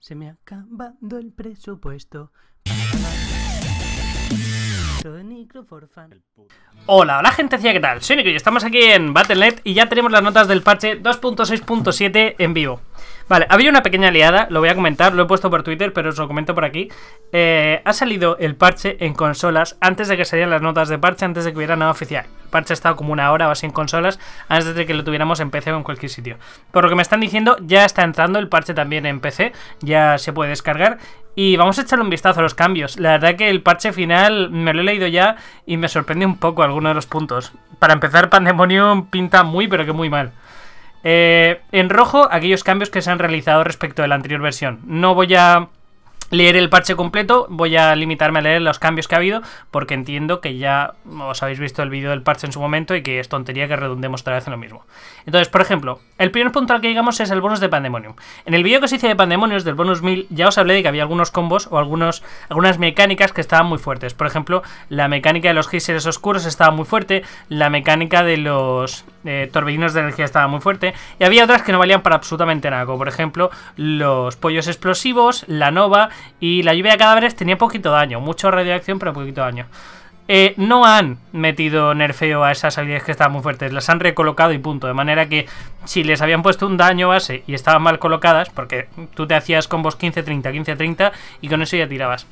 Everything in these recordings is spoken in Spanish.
Se me ha acabado el presupuesto. Hola, hola gente, ¿qué tal? Soy Nico y estamos aquí en Battle.net y ya tenemos las notas del parche 2.6.7 en vivo. Vale, ha habido una pequeña liada, lo voy a comentar, lo he puesto por Twitter, pero os lo comento por aquí. Eh, ha salido el parche en consolas antes de que salieran las notas de parche, antes de que hubiera nada oficial. El parche ha estado como una hora o así en consolas, antes de que lo tuviéramos en PC o en cualquier sitio. Por lo que me están diciendo, ya está entrando el parche también en PC, ya se puede descargar. Y vamos a echar un vistazo a los cambios. La verdad que el parche final me lo he leído ya y me sorprende un poco algunos de los puntos. Para empezar, Pandemonium pinta muy pero que muy mal. Eh, en rojo, aquellos cambios que se han realizado respecto de la anterior versión. No voy a leer el parche completo, voy a limitarme a leer los cambios que ha habido, porque entiendo que ya os habéis visto el vídeo del parche en su momento y que es tontería que redundemos otra vez en lo mismo. Entonces, por ejemplo, el primer punto al que llegamos es el bonus de Pandemonium. En el vídeo que os hice de Pandemonium, del bonus 1000, ya os hablé de que había algunos combos o algunos, algunas mecánicas que estaban muy fuertes. Por ejemplo, la mecánica de los geysers oscuros estaba muy fuerte, la mecánica de los eh, torbellinos de energía estaba muy fuerte, y había otras que no valían para absolutamente nada, como por ejemplo los pollos explosivos, la nova y la lluvia de cadáveres tenía poquito daño, mucho radioacción pero poquito daño. Eh, no han metido nerfeo a esas habilidades que estaban muy fuertes, las han recolocado y punto. De manera que si les habían puesto un daño base y estaban mal colocadas, porque tú te hacías combos 15-30, 15-30 y con eso ya tirabas.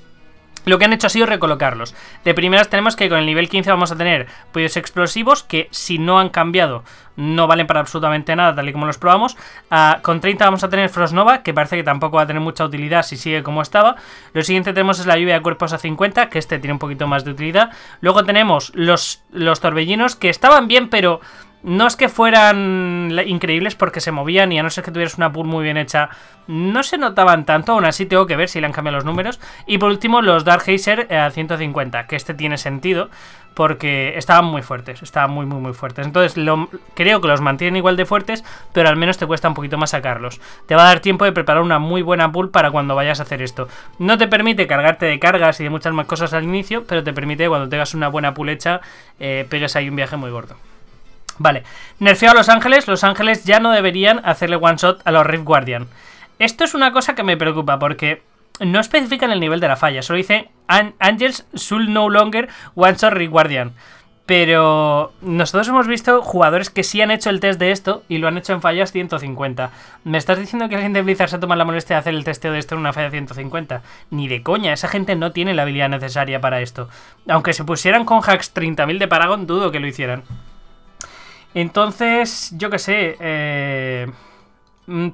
Lo que han hecho ha sido recolocarlos. De primeras tenemos que con el nivel 15 vamos a tener pollos explosivos que si no han cambiado no valen para absolutamente nada tal y como los probamos. Ah, con 30 vamos a tener Nova, que parece que tampoco va a tener mucha utilidad si sigue como estaba. Lo siguiente tenemos es la lluvia de cuerpos a 50 que este tiene un poquito más de utilidad. Luego tenemos los, los torbellinos que estaban bien pero no es que fueran increíbles porque se movían y a no ser que tuvieras una pool muy bien hecha, no se notaban tanto. Aún así, tengo que ver si le han cambiado los números. Y por último, los Dark Hazer eh, a 150, que este tiene sentido porque estaban muy fuertes, estaban muy, muy, muy fuertes. Entonces, lo, creo que los mantienen igual de fuertes, pero al menos te cuesta un poquito más sacarlos. Te va a dar tiempo de preparar una muy buena pool para cuando vayas a hacer esto. No te permite cargarte de cargas y de muchas más cosas al inicio, pero te permite cuando tengas una buena pool hecha, eh, pegues ahí un viaje muy gordo. Vale, nerfeo a Los Ángeles, Los Ángeles ya no deberían hacerle one shot a los Rift Guardian. Esto es una cosa que me preocupa porque no especifican el nivel de la falla, solo dice Angels should no longer one shot Rift Guardian. Pero nosotros hemos visto jugadores que sí han hecho el test de esto y lo han hecho en fallas 150. ¿Me estás diciendo que alguien de Blizzard se ha tomado la molestia de hacer el testeo de esto en una falla 150? Ni de coña, esa gente no tiene la habilidad necesaria para esto. Aunque se pusieran con hacks 30.000 de Paragon, dudo que lo hicieran. Entonces, yo qué sé, eh,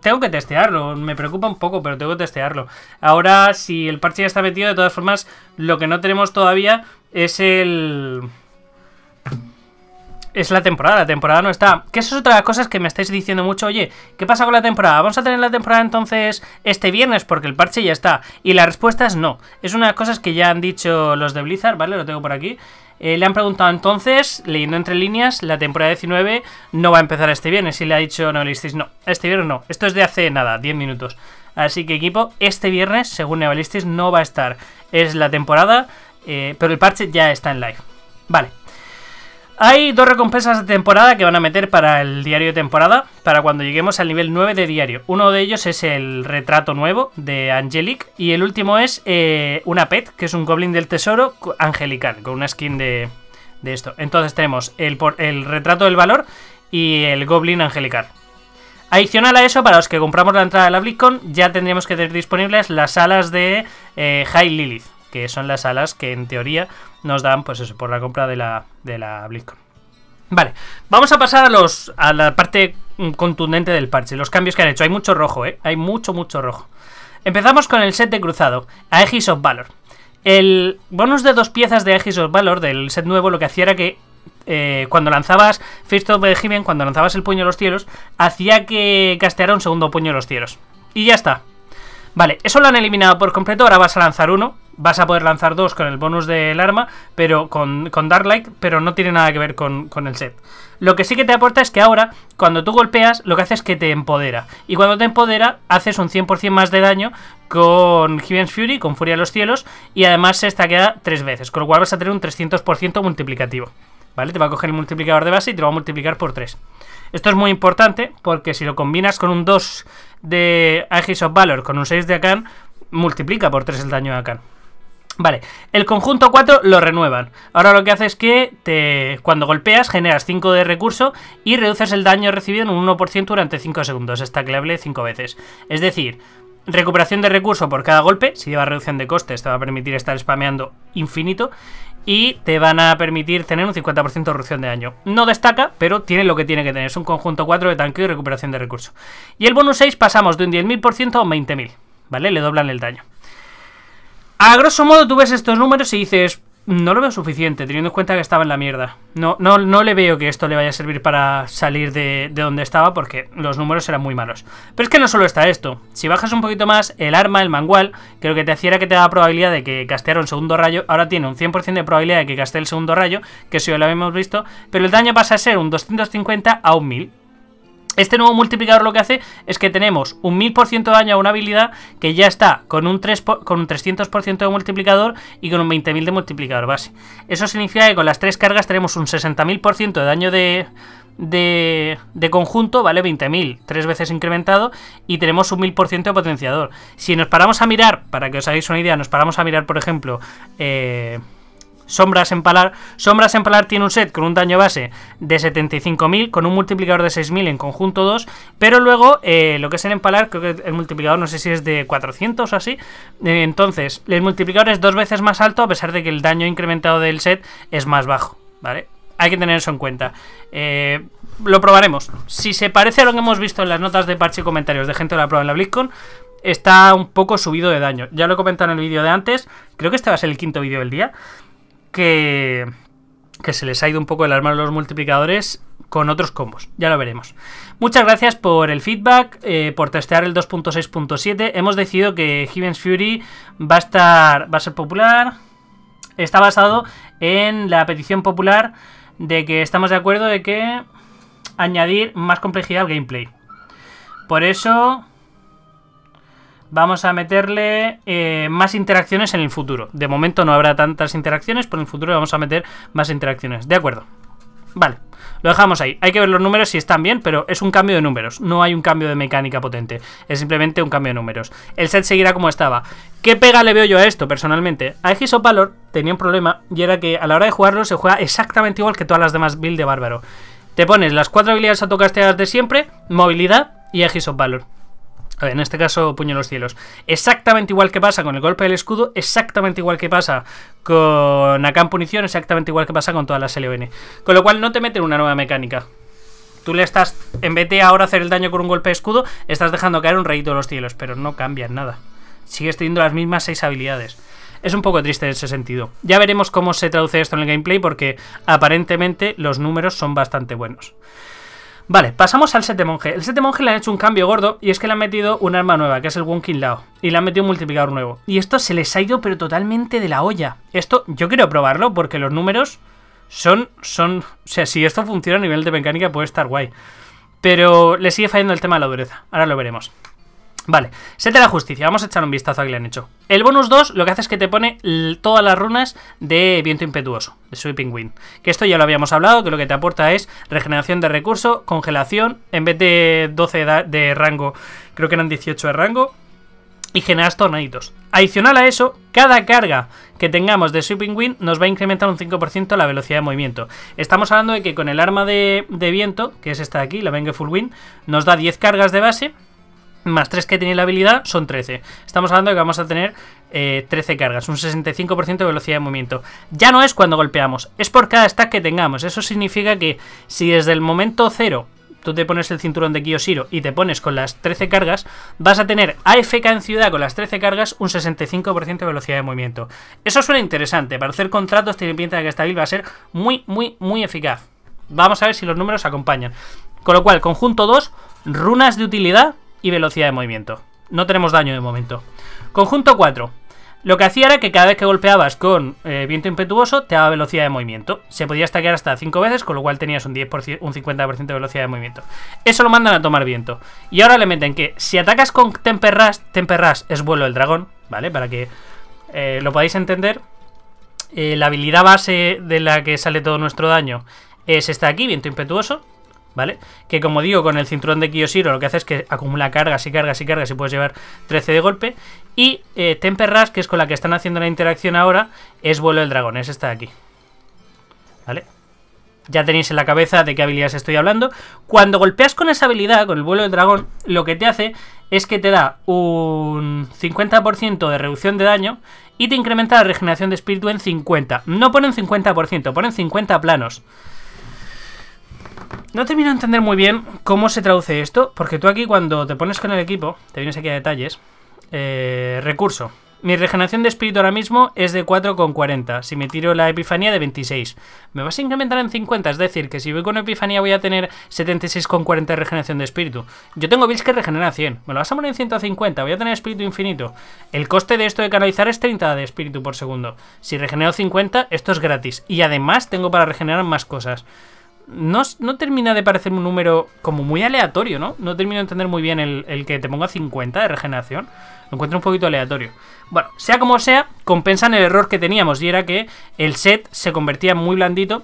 tengo que testearlo, me preocupa un poco, pero tengo que testearlo. Ahora, si el parche ya está metido, de todas formas, lo que no tenemos todavía es el es la temporada, la temporada no está. Que eso es otra de las cosas que me estáis diciendo mucho, oye, ¿qué pasa con la temporada? ¿Vamos a tener la temporada entonces este viernes? Porque el parche ya está. Y la respuesta es no. Es una de las cosas que ya han dicho los de Blizzard, ¿vale? Lo tengo por aquí. Eh, le han preguntado entonces, leyendo entre líneas, la temporada 19 no va a empezar este viernes. Y le ha dicho no, no, este viernes no. Esto es de hace nada, 10 minutos. Así que equipo, este viernes, según Nevalistis, no va a estar. Es la temporada, eh, pero el parche ya está en live. Vale, hay dos recompensas de temporada que van a meter para el diario de temporada, para cuando lleguemos al nivel 9 de diario. Uno de ellos es el retrato nuevo de Angelic y el último es eh, una pet, que es un goblin del tesoro Angelicar, con una skin de, de esto. Entonces tenemos el, el retrato del valor y el goblin Angelicar. Adicional a eso, para los que compramos la entrada de la BlizzCon, ya tendríamos que tener disponibles las alas de eh, High Lilith, que son las alas que en teoría nos dan, pues eso, por la compra de la, de la BlizzCon. Vale, vamos a pasar a los a la parte mm, contundente del parche, los cambios que han hecho. Hay mucho rojo, ¿eh? Hay mucho, mucho rojo. Empezamos con el set de cruzado, Aegis of Valor. El bonus de dos piezas de Aegis of Valor del set nuevo lo que hacía era que eh, cuando lanzabas First of Heaven, cuando lanzabas el puño de los cielos, hacía que casteara un segundo puño de los cielos. Y ya está. Vale, eso lo han eliminado por completo, ahora vas a lanzar uno vas a poder lanzar dos con el bonus del arma, pero con, con Darklight, pero no tiene nada que ver con, el set. Lo que sí que te aporta es que ahora, cuando tú golpeas, lo que hace es que te empodera. Y cuando te empodera, haces un 100% más de daño con Heaven's Fury, con Furia de los Cielos, y además se queda tres veces, con lo cual vas a tener un 300% multiplicativo. ¿Vale? Te va a coger el multiplicador de base y te lo va a multiplicar por 3. Esto es muy importante porque si lo combinas con un 2 de Aegis of Valor, con un 6 de Akan, multiplica por 3 el daño de Akan. Vale, el conjunto 4 lo renuevan. Ahora lo que hace es que te, cuando golpeas generas 5 de recurso y reduces el daño recibido en un 1% durante 5 segundos, tacleable 5 veces. Es decir, recuperación de recurso por cada golpe, si lleva reducción de costes te va a permitir estar spameando infinito y te van a permitir tener un 50% de reducción de daño. No destaca, pero tiene lo que tiene que tener, es un conjunto 4 de tanqueo y recuperación de recurso. Y el bonus 6 pasamos de un 10.000% a un 20.000, ¿vale? Le doblan el daño. A grosso modo tú ves estos números y dices, no lo veo suficiente, teniendo en cuenta que estaba en la mierda. No, no, no le veo que esto le vaya a servir para salir de, de, donde estaba, porque los números eran muy malos. Pero es que no solo está esto. Si bajas un poquito más, el arma, el mangual, que lo que te hacía era que te daba probabilidad de que casteara un segundo rayo, ahora tiene un 100% de probabilidad de que caste el segundo rayo, que si ya lo habíamos visto, pero el daño pasa a ser un 250 a un 1000. Este nuevo multiplicador lo que hace es que tenemos un 1000% de daño a una habilidad que ya está con un, 3 con un 300% de multiplicador y con un 20.000 de multiplicador base. Eso significa que con las tres cargas tenemos un 60.000% de daño de, de, de, conjunto, ¿vale? 20.000, tres veces incrementado, y tenemos un 1000% de potenciador. Si nos paramos a mirar, para que os hagáis una idea, nos paramos a mirar, por ejemplo, eh, Sombras empalar. Sombras empalar tiene un set con un daño base de 75.000, con un multiplicador de 6.000 en conjunto 2, pero luego eh, lo que es el Empalar, creo que el multiplicador no sé si es de 400 o así. Eh, entonces, el multiplicador es dos veces más alto a pesar de que el daño incrementado del set es más bajo, ¿vale? Hay que tener eso en cuenta. Eh, lo probaremos. Si se parece a lo que hemos visto en las notas de parche y comentarios de gente de la prueba en la BlizzCon, está un poco subido de daño. Ya lo he comentado en el vídeo de antes, creo que este va a ser el quinto vídeo del día que, se les ha ido un poco el arma de los multiplicadores con otros combos. Ya lo veremos. Muchas gracias por el feedback, eh, por testear el 2.6.7. Hemos decidido que Heaven's Fury va a estar. va a ser popular. Está basado en la petición popular de que estamos de acuerdo de que añadir más complejidad al gameplay. Por eso vamos a meterle eh, más interacciones en el futuro. De momento no habrá tantas interacciones, pero en el futuro vamos a meter más interacciones. De acuerdo. Vale, lo dejamos ahí. Hay que ver los números si están bien, pero es un cambio de números. No hay un cambio de mecánica potente. Es simplemente un cambio de números. El set seguirá como estaba. ¿Qué pega le veo yo a esto, personalmente? A Aegis of Valor tenía un problema, y era que a la hora de jugarlo se juega exactamente igual que todas las demás build de Bárbaro. Te pones las cuatro habilidades autocasteadas de siempre, movilidad y Aegis of Valor en este caso, puño los cielos. Exactamente igual que pasa con el golpe del escudo, exactamente igual que pasa con acá punición, exactamente igual que pasa con todas las LON. Con lo cual no te meten una nueva mecánica. Tú le estás, en vez de ahora hacer el daño con un golpe de escudo, estás dejando caer un rayito de los cielos, pero no cambian nada. Sigues teniendo las mismas seis habilidades. Es un poco triste en ese sentido. Ya veremos cómo se traduce esto en el gameplay porque aparentemente los números son bastante buenos. Vale, pasamos al set monje. El set monje le han hecho un cambio gordo y es que le han metido un arma nueva, que es el wonking Lao. Y le han metido un multiplicador nuevo. Y esto se les ha ido pero totalmente de la olla. Esto yo quiero probarlo porque los números son... son o sea, si esto funciona a nivel de mecánica puede estar guay. Pero le sigue fallando el tema de la dureza. Ahora lo veremos. Vale, sete de la justicia, vamos a echar un vistazo a que le han hecho. El bonus 2 lo que hace es que te pone todas las runas de viento impetuoso, de sweeping wind. Que esto ya lo habíamos hablado, que lo que te aporta es regeneración de recurso, congelación, en vez de 12 de rango, creo que eran 18 de rango, y generas tornaditos. Adicional a eso, cada carga que tengamos de Sweeping Wind nos va a incrementar un 5% la velocidad de movimiento. Estamos hablando de que con el arma de, viento, que es esta de aquí, la vengeful Full Wind, nos da 10 cargas de base más 3 que tiene la habilidad son 13. Estamos hablando de que vamos a tener 13 eh, cargas, un 65% de velocidad de movimiento. Ya no es cuando golpeamos, es por cada stack que tengamos. Eso significa que si desde el momento 0 tú te pones el cinturón de Kiyoshiro y te pones con las 13 cargas, vas a tener AFK en ciudad con las 13 cargas un 65% de velocidad de movimiento. Eso suena interesante, para hacer contratos tiene pinta de que esta build va a ser muy, muy, muy eficaz. Vamos a ver si los números acompañan. Con lo cual, conjunto 2, runas de utilidad y velocidad de movimiento. No tenemos daño de momento. Conjunto 4. Lo que hacía era que cada vez que golpeabas con eh, viento impetuoso te daba velocidad de movimiento. Se podía stackear hasta 5 veces, con lo cual tenías un, un 50% de velocidad de movimiento. Eso lo mandan a tomar viento. Y ahora le meten que si atacas con Temper Rush, Temper es vuelo del dragón, ¿vale? Para que eh, lo podáis entender. Eh, la habilidad base de la que sale todo nuestro daño es esta aquí, viento impetuoso. ¿vale? Que como digo, con el cinturón de Kiyoshiro lo que hace es que acumula cargas y cargas y cargas y puedes llevar 13 de golpe. Y eh, Temper que es con la que están haciendo la interacción ahora, es vuelo del dragón, es esta de aquí. ¿Vale? Ya tenéis en la cabeza de qué habilidades estoy hablando. Cuando golpeas con esa habilidad, con el vuelo del dragón, lo que te hace es que te da un 50% de reducción de daño y te incrementa la regeneración de espíritu en 50. No ponen 50%, ponen 50 planos. No termino de entender muy bien cómo se traduce esto, porque tú aquí cuando te pones con el equipo, te vienes aquí a detalles, eh, recurso. Mi regeneración de espíritu ahora mismo es de 4,40. Si me tiro la epifanía de 26. Me vas a incrementar en 50. Es decir, que si voy con epifanía voy a tener 76,40 de regeneración de espíritu. Yo tengo bills que regenera 100. Me lo vas a poner en 150. Voy a tener espíritu infinito. El coste de esto de canalizar es 30 de espíritu por segundo. Si regenero 50, esto es gratis. Y además tengo para regenerar más cosas no, termina de parecer un número como muy aleatorio, ¿no? No termino de entender muy bien el, el, que te ponga 50 de regeneración. Lo encuentro un poquito aleatorio. Bueno, sea como sea, compensan el error que teníamos y era que el set se convertía en muy blandito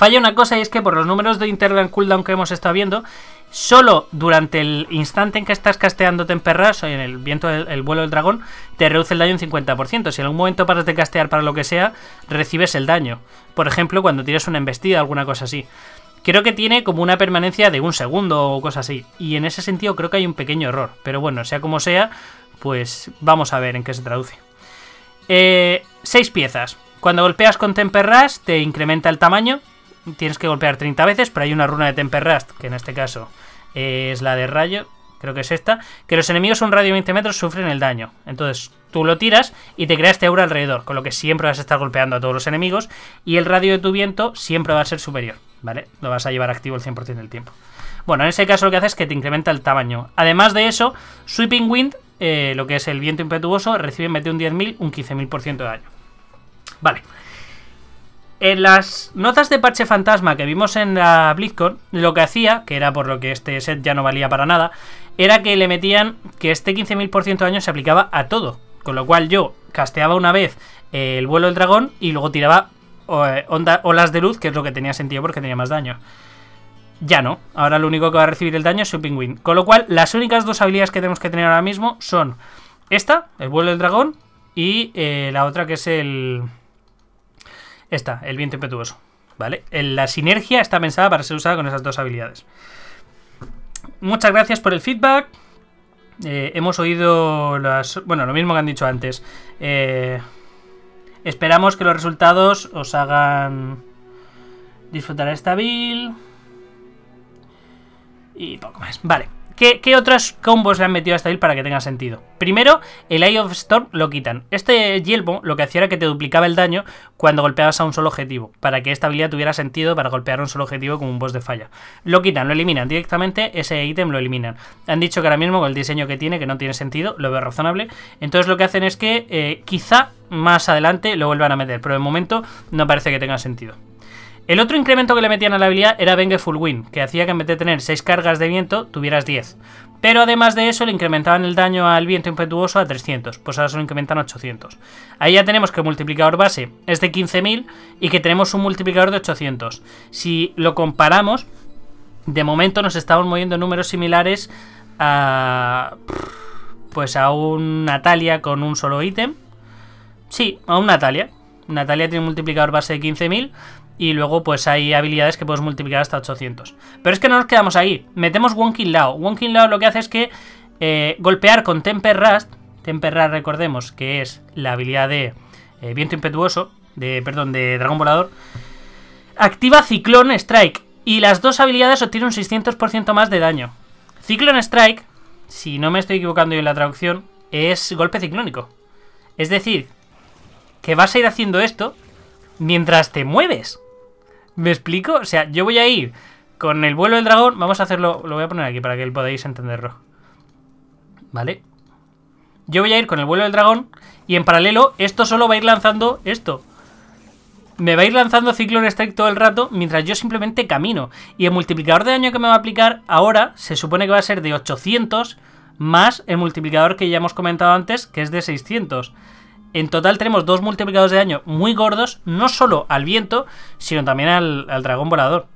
Falla una cosa y es que por los números de internal Cooldown que hemos estado viendo, solo durante el instante en que estás casteando Temperras o en el viento del vuelo del dragón, te reduce el daño un 50%. Si en algún momento paras de castear para lo que sea, recibes el daño. Por ejemplo, cuando tiras una embestida, alguna cosa así. Creo que tiene como una permanencia de un segundo o cosa así. Y en ese sentido creo que hay un pequeño error. Pero bueno, sea como sea, pues vamos a ver en qué se traduce. Eh, seis piezas. Cuando golpeas con Temperras te incrementa el tamaño tienes que golpear 30 veces, pero hay una runa de Rust, que en este caso es la de rayo, creo que es esta, que los enemigos a un radio de 20 metros sufren el daño. Entonces tú lo tiras y te creas este aura alrededor, con lo que siempre vas a estar golpeando a todos los enemigos y el radio de tu viento siempre va a ser superior, ¿vale? Lo vas a llevar activo el 100% del tiempo. Bueno, en ese caso lo que hace es que te incrementa el tamaño. Además de eso, Sweeping Wind, eh, lo que es el viento impetuoso, recibe en vez de un 10.000, un 15.000% de daño. Vale. En las notas de parche fantasma que vimos en la BlizzCon, lo que hacía, que era por lo que este set ya no valía para nada, era que le metían que este 15.000% de daño se aplicaba a todo. Con lo cual yo casteaba una vez eh, el vuelo del dragón y luego tiraba eh, olas de luz, que es lo que tenía sentido porque tenía más daño. Ya no, ahora lo único que va a recibir el daño es su pingüín. Con lo cual, las únicas dos habilidades que tenemos que tener ahora mismo son esta, el vuelo del dragón, y eh, la otra que es el, esta, el viento impetuoso. ¿Vale? La sinergia está pensada para ser usada con esas dos habilidades. Muchas gracias por el feedback. Eh, hemos oído las. Bueno, lo mismo que han dicho antes. Eh, esperamos que los resultados os hagan disfrutar esta build. Y poco más. Vale. ¿Qué, otras otros combos le han metido a esta para que tenga sentido? Primero, el Eye of Storm lo quitan. Este Yelbo lo que hacía era que te duplicaba el daño cuando golpeabas a un solo objetivo, para que esta habilidad tuviera sentido para golpear a un solo objetivo como un boss de falla. Lo quitan, lo eliminan directamente, ese ítem lo eliminan. Han dicho que ahora mismo con el diseño que tiene, que no tiene sentido, lo veo razonable. Entonces lo que hacen es que eh, quizá más adelante lo vuelvan a meter, pero de momento no parece que tenga sentido. El otro incremento que le metían a la habilidad era Vengeful Wind, que hacía que en vez de tener 6 cargas de viento, tuvieras 10. Pero además de eso, le incrementaban el daño al viento impetuoso a 300, pues ahora solo incrementan a 800. Ahí ya tenemos que el multiplicador base es de 15.000 y que tenemos un multiplicador de 800. Si lo comparamos, de momento nos estamos moviendo números similares a. Pues a un Natalia con un solo ítem. Sí, a un Natalia. Natalia tiene un multiplicador base de 15.000 y luego pues hay habilidades que puedes multiplicar hasta 800. Pero es que no nos quedamos ahí, metemos Wonking Lao. Wonking Lao lo que hace es que eh, golpear con Temper Rust, Temper Rust recordemos que es la habilidad de eh, Viento Impetuoso, de, perdón, de Dragón Volador, activa Ciclón Strike y las dos habilidades obtienen un 600% más de daño. Ciclón Strike, si no me estoy equivocando yo en la traducción, es golpe ciclónico. Es decir, que vas a ir haciendo esto mientras te mueves. ¿Me explico? O sea, yo voy a ir con el vuelo del dragón. Vamos a hacerlo, lo voy a poner aquí para que podáis entenderlo. ¿Vale? Yo voy a ir con el vuelo del dragón y en paralelo esto solo va a ir lanzando esto. Me va a ir lanzando Cyclone Strike todo el rato mientras yo simplemente camino. Y el multiplicador de daño que me va a aplicar ahora se supone que va a ser de 800 más el multiplicador que ya hemos comentado antes que es de 600 en total tenemos dos multiplicadores de daño muy gordos, no solo al viento, sino también al, dragón volador.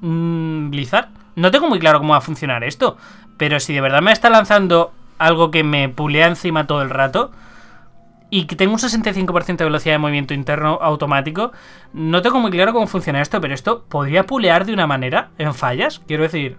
Mm, Blizzard. No tengo muy claro cómo va a funcionar esto, pero si de verdad me está lanzando algo que me pulea encima todo el rato y que tengo un 65% de velocidad de movimiento interno automático, no tengo muy claro cómo funciona esto, pero esto podría pulear de una manera en fallas. Quiero decir,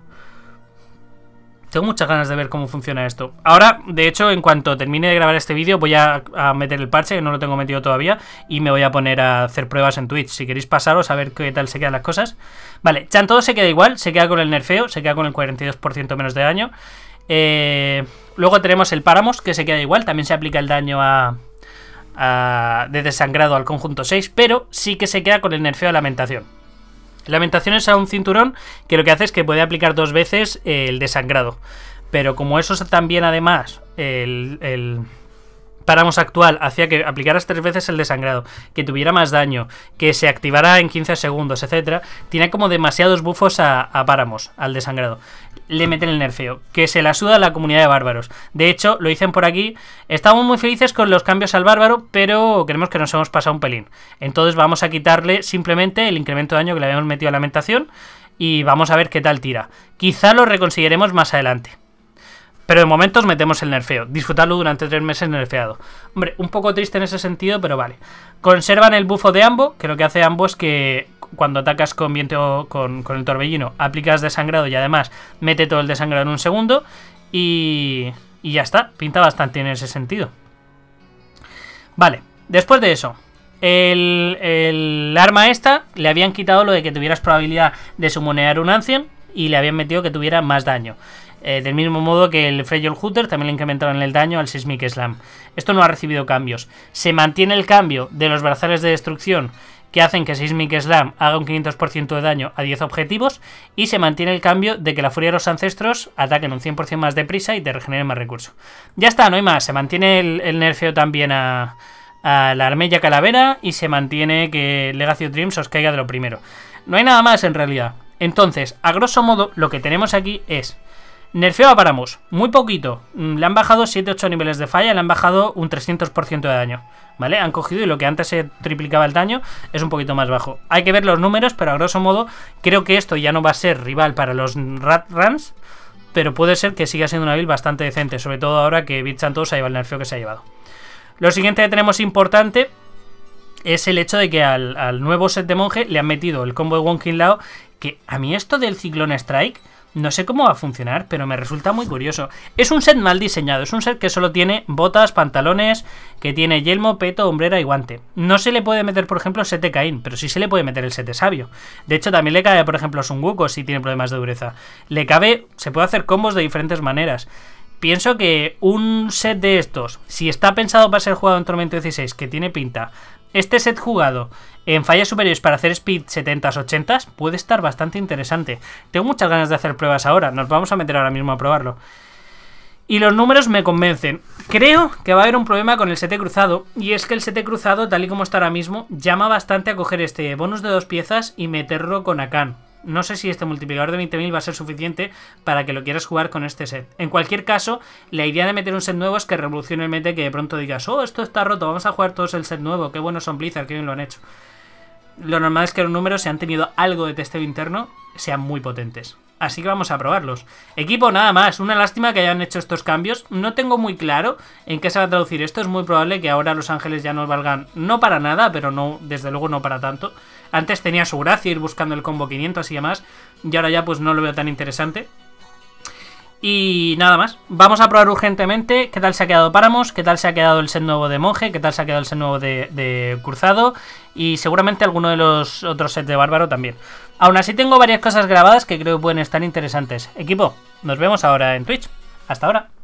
tengo muchas ganas de ver cómo funciona esto. Ahora, de hecho, en cuanto termine de grabar este vídeo, voy a, meter el parche, que no lo tengo metido todavía, y me voy a poner a hacer pruebas en Twitch. Si queréis pasaros a ver qué tal se quedan las cosas. Vale, Chan todo se queda igual, se queda con el nerfeo, se queda con el 42% menos de daño. Eh, luego tenemos el Páramos, que se queda igual, también se aplica el daño a, a, de desangrado al conjunto 6, pero sí que se queda con el nerfeo de lamentación. Lamentaciones a un cinturón que lo que hace es que puede aplicar dos veces el desangrado. Pero como eso es también además el páramos actual hacía que aplicaras tres veces el desangrado, que tuviera más daño, que se activara en 15 segundos, etcétera, tiene como demasiados bufos a, paramos, páramos, al desangrado. Le meten el nerfeo, que se la suda a la comunidad de bárbaros. De hecho, lo dicen por aquí, estamos muy felices con los cambios al bárbaro, pero creemos que nos hemos pasado un pelín. Entonces vamos a quitarle simplemente el incremento de daño que le habíamos metido a lamentación y vamos a ver qué tal tira. Quizá lo reconsideremos más adelante. Pero de momento os metemos el nerfeo. Disfrutarlo durante tres meses nerfeado. Hombre, un poco triste en ese sentido, pero vale. Conservan el bufo de Ambo, que lo que hace Ambo es que cuando atacas con viento con, con el torbellino, aplicas desangrado y además mete todo el desangrado en un segundo. Y, y ya está, pinta bastante en ese sentido. Vale, después de eso, el, el, arma esta le habían quitado lo de que tuvieras probabilidad de sumonear un Ancien y le habían metido que tuviera más daño. Eh, del mismo modo que el Freyol Hooter también le incrementaron el daño al Seismic Slam. Esto no ha recibido cambios. Se mantiene el cambio de los brazales de destrucción que hacen que Seismic Slam haga un 500% de daño a 10 objetivos y se mantiene el cambio de que la furia de los ancestros ataquen un 100% más deprisa y te regeneren más recursos. Ya está, no hay más. Se mantiene el, nerfeo también a, la Armella Calavera y se mantiene que Legacy of Dreams os caiga de lo primero. No hay nada más en realidad. Entonces, a grosso modo, lo que tenemos aquí es Nerfeo a Paramos, muy poquito. Mm, le han bajado 7-8 niveles de falla, le han bajado un 300% de daño. ¿Vale? Han cogido y lo que antes se triplicaba el daño es un poquito más bajo. Hay que ver los números, pero a grosso modo creo que esto ya no va a ser rival para los Rat Runs, pero puede ser que siga siendo una build bastante decente, sobre todo ahora que Bitchantos se ha llevado el nerfeo que se ha llevado. Lo siguiente que tenemos importante es el hecho de que al, nuevo set de monje le han metido el combo de Wonkin Lao, que a mí esto del ciclón Strike no sé cómo va a funcionar, pero me resulta muy curioso. Es un set mal diseñado, es un set que solo tiene botas, pantalones, que tiene yelmo, peto, hombrera y guante. No se le puede meter, por ejemplo, el set de Caín, pero sí se le puede meter el set de Sabio. De hecho, también le cabe, por ejemplo, Sun Sunguko, si tiene problemas de dureza. Le cabe, se puede hacer combos de diferentes maneras. Pienso que un set de estos, si está pensado para ser jugado en Tormento 16, que tiene pinta, este set jugado en fallas superiores para hacer speed 70 80 s puede estar bastante interesante. Tengo muchas ganas de hacer pruebas ahora, nos vamos a meter ahora mismo a probarlo. Y los números me convencen. Creo que va a haber un problema con el sete cruzado. Y es que el sete cruzado, tal y como está ahora mismo, llama bastante a coger este bonus de dos piezas y meterlo con Akan no sé si este multiplicador de 20.000 va a ser suficiente para que lo quieras jugar con este set. En cualquier caso, la idea de meter un set nuevo es que revolucione el meta que de pronto digas, oh, esto está roto, vamos a jugar todos el set nuevo, qué buenos son Blizzard, qué bien lo han hecho. Lo normal es que los números, si han tenido algo de testeo interno, sean muy potentes así que vamos a probarlos. Equipo nada más, una lástima que hayan hecho estos cambios, no tengo muy claro en qué se va a traducir esto, es muy probable que ahora Los Ángeles ya nos valgan, no para nada, pero no, desde luego no para tanto. Antes tenía su gracia ir buscando el combo 500 y demás, y ahora ya pues no lo veo tan interesante. Y nada más, vamos a probar urgentemente qué tal se ha quedado Páramos, qué tal se ha quedado el set nuevo de Monje, qué tal se ha quedado el set nuevo de, de Cruzado y seguramente alguno de los otros sets de Bárbaro también. Aún así tengo varias cosas grabadas que creo que pueden estar interesantes. Equipo, nos vemos ahora en Twitch. Hasta ahora.